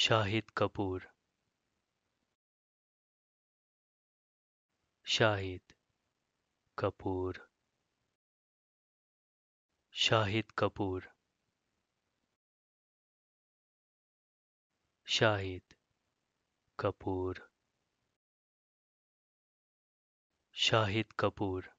Shahid Kapoor Shahid Kapoor Shahid Kapoor Shahid Kapoor Shahid Kapoor